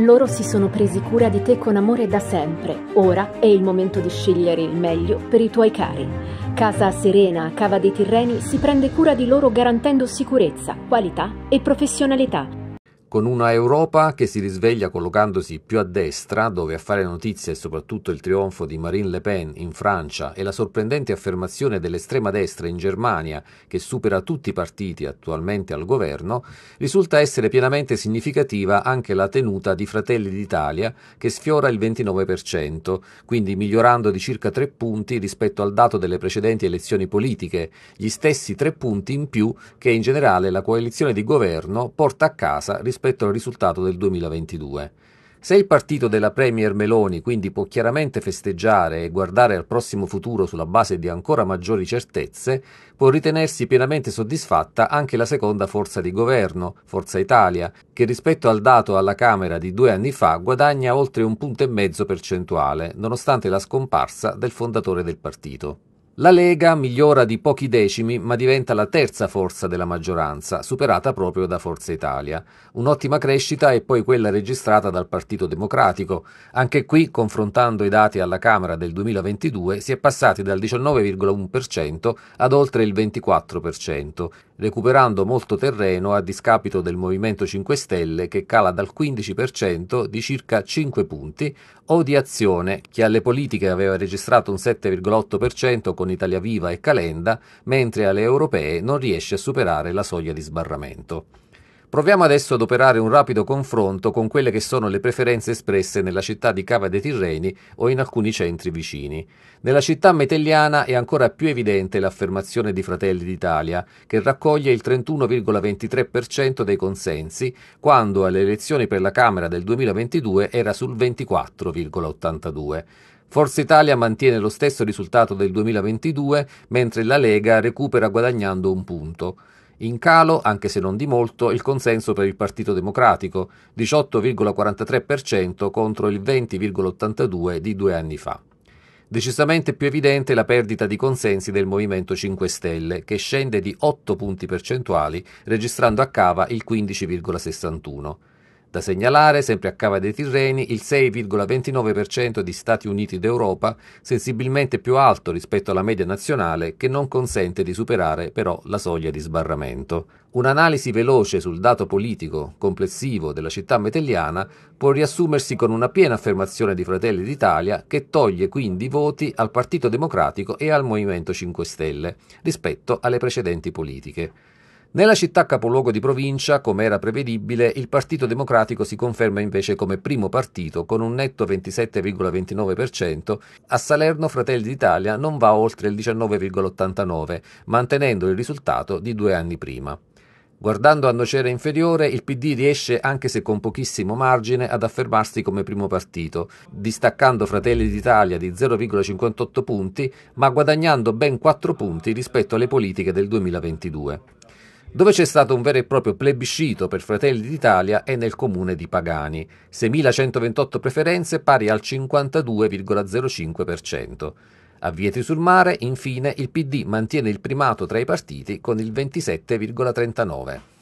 Loro si sono presi cura di te con amore da sempre. Ora è il momento di scegliere il meglio per i tuoi cari. Casa Serena Cava dei Tirreni si prende cura di loro garantendo sicurezza, qualità e professionalità con una Europa che si risveglia collocandosi più a destra, dove a fare notizia è soprattutto il trionfo di Marine Le Pen in Francia e la sorprendente affermazione dell'estrema destra in Germania, che supera tutti i partiti attualmente al governo, risulta essere pienamente significativa anche la tenuta di Fratelli d'Italia, che sfiora il 29%, quindi migliorando di circa tre punti rispetto al dato delle precedenti elezioni politiche, gli stessi tre punti in più che in generale la coalizione di governo porta a casa rispetto rispetto al risultato del 2022. Se il partito della Premier Meloni quindi può chiaramente festeggiare e guardare al prossimo futuro sulla base di ancora maggiori certezze, può ritenersi pienamente soddisfatta anche la seconda forza di governo, Forza Italia, che rispetto al dato alla Camera di due anni fa guadagna oltre un punto e mezzo percentuale, nonostante la scomparsa del fondatore del partito. La Lega migliora di pochi decimi ma diventa la terza forza della maggioranza, superata proprio da Forza Italia. Un'ottima crescita è poi quella registrata dal Partito Democratico. Anche qui, confrontando i dati alla Camera del 2022, si è passati dal 19,1% ad oltre il 24% recuperando molto terreno a discapito del Movimento 5 Stelle che cala dal 15% di circa 5 punti, o di Azione che alle politiche aveva registrato un 7,8% con Italia Viva e Calenda, mentre alle europee non riesce a superare la soglia di sbarramento. Proviamo adesso ad operare un rapido confronto con quelle che sono le preferenze espresse nella città di Cava dei Tirreni o in alcuni centri vicini. Nella città metelliana è ancora più evidente l'affermazione di Fratelli d'Italia, che raccoglie il 31,23% dei consensi, quando alle elezioni per la Camera del 2022 era sul 24,82%. Forza Italia mantiene lo stesso risultato del 2022, mentre la Lega recupera guadagnando un punto. In calo, anche se non di molto, il consenso per il Partito Democratico, 18,43% contro il 20,82% di due anni fa. Decisamente più evidente la perdita di consensi del Movimento 5 Stelle, che scende di 8 punti percentuali, registrando a cava il 15,61%. Da segnalare, sempre a Cava dei Tirreni, il 6,29% di Stati Uniti d'Europa, sensibilmente più alto rispetto alla media nazionale, che non consente di superare però la soglia di sbarramento. Un'analisi veloce sul dato politico complessivo della città metelliana può riassumersi con una piena affermazione di Fratelli d'Italia che toglie quindi voti al Partito Democratico e al Movimento 5 Stelle rispetto alle precedenti politiche. Nella città capoluogo di provincia, come era prevedibile, il Partito Democratico si conferma invece come primo partito con un netto 27,29%, a Salerno Fratelli d'Italia non va oltre il 19,89%, mantenendo il risultato di due anni prima. Guardando a nocera inferiore, il PD riesce, anche se con pochissimo margine, ad affermarsi come primo partito, distaccando Fratelli d'Italia di 0,58 punti, ma guadagnando ben 4 punti rispetto alle politiche del 2022 dove c'è stato un vero e proprio plebiscito per Fratelli d'Italia e nel comune di Pagani, 6.128 preferenze pari al 52,05%. A Vietri sul Mare, infine, il PD mantiene il primato tra i partiti con il 27,39%.